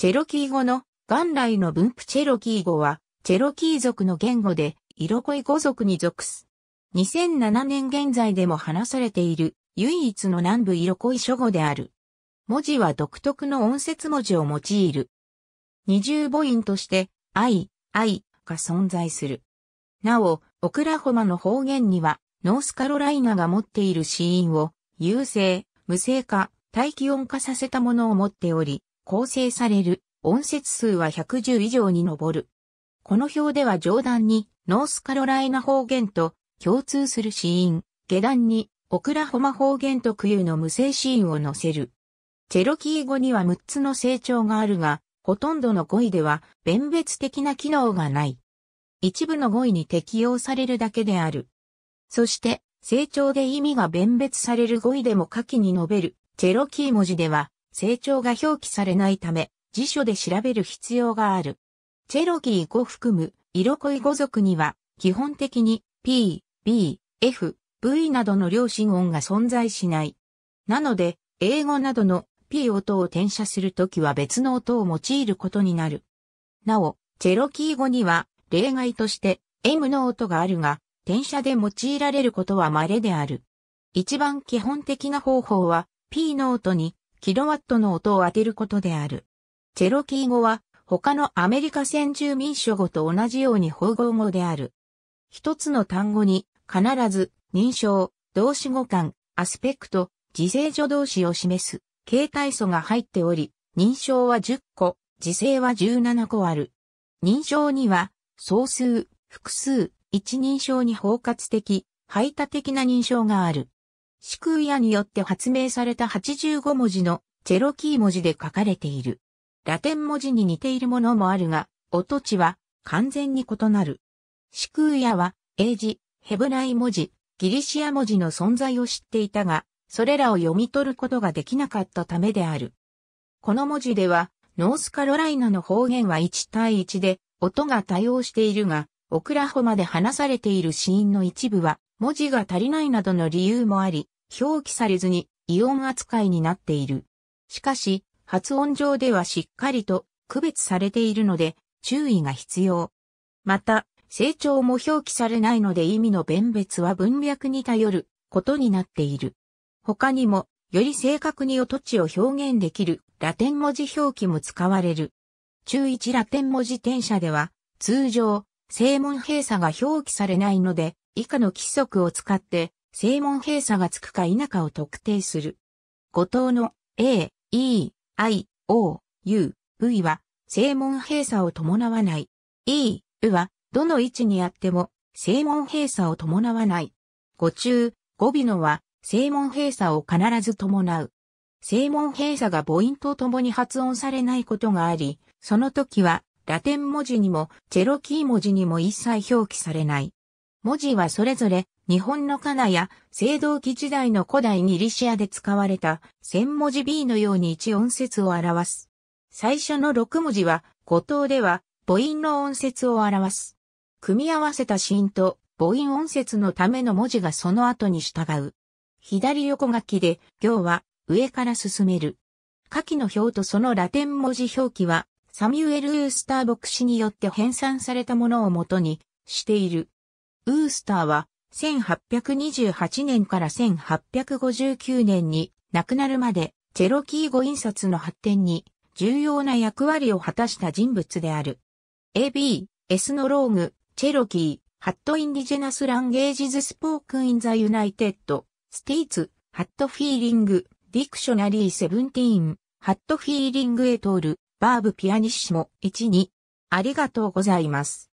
チェロキー語の元来の分布チェロキー語は、チェロキー族の言語で、イロコイ語族に属す。2007年現在でも話されている、唯一の南部イロコイ諸語である。文字は独特の音節文字を用いる。二重母音として、アイが存在する。なお、オクラホマの方言には、ノースカロライナが持っている子音を、有声、無性化、大気音化させたものを持っており、構成される音節数は110以上に上る。この表では上段にノースカロライナ方言と共通する子音、下段にオクラホマ方言特有の無声子音を載せる。チェロキー語には6つの成長があるが、ほとんどの語彙では弁別的な機能がない。一部の語彙に適用されるだけである。そして、成長で意味が弁別される語彙でも下記に述べる、チェロキー文字では、成長が表記されないため、辞書で調べる必要がある。チェロキー語含む、色恋語族には、基本的に P、B、F、V などの両親音が存在しない。なので、英語などの P 音を転写するときは別の音を用いることになる。なお、チェロキー語には例外として M の音があるが、転写で用いられることは稀である。一番基本的な方法は P の音にキロワットの音を当てることである。チェロキー語は他のアメリカ先住民諸語と同じように方言語である。一つの単語に必ず認証、動詞語感、アスペクト、自生助動詞を示す形態素が入っており、認証は10個、自生は17個ある。認証には、総数、複数、一人称に包括的、排他的な認証がある。シクーヤによって発明された85文字のチェロキー文字で書かれている。ラテン文字に似ているものもあるが、音値は完全に異なる。シクーヤは英字、ヘブライ文字、ギリシア文字の存在を知っていたが、それらを読み取ることができなかったためである。この文字では、ノースカロライナの方言は1対1で、音が多用しているが、オクラホマで話されているーンの一部は、文字が足りないなどの理由もあり、表記されずに異音扱いになっている。しかし、発音上ではしっかりと区別されているので注意が必要。また、成長も表記されないので意味の弁別は文脈に頼ることになっている。他にも、より正確に音地を表現できるラテン文字表記も使われる。中1ラテン文字転写では、通常、正門閉鎖が表記されないので、以下の規則を使って、正門閉鎖がつくか否かを特定する。五等の A、E、I、O、U、V は、正門閉鎖を伴わない。E、U は、どの位置にあっても、正門閉鎖を伴わない。五中、語尾のは、正門閉鎖を必ず伴う。正門閉鎖が母音と共に発音されないことがあり、その時は、ラテン文字にもチェロキー文字にも一切表記されない。文字はそれぞれ日本のカナや青銅器時代の古代ギリシアで使われた千文字 B のように一音節を表す。最初の6文字は五島では母音の音節を表す。組み合わせた子音と母音音節のための文字がその後に従う。左横書きで行は上から進める。下記の表とそのラテン文字表記はサミュエル・ウースター牧師によって編纂されたものをもとにしている。ウースターは1828年から1859年に亡くなるまでチェロキー語印刷の発展に重要な役割を果たした人物である。AB、エスノローグ、チェロキー、ハットインディジェナスランゲージズスポークインザユナイテッド、スティーツ、ハットフィーリング、ディクショナリーセブンティーン、ハットフィーリングエトール、バーブピアニッシモ1 2ありがとうございます。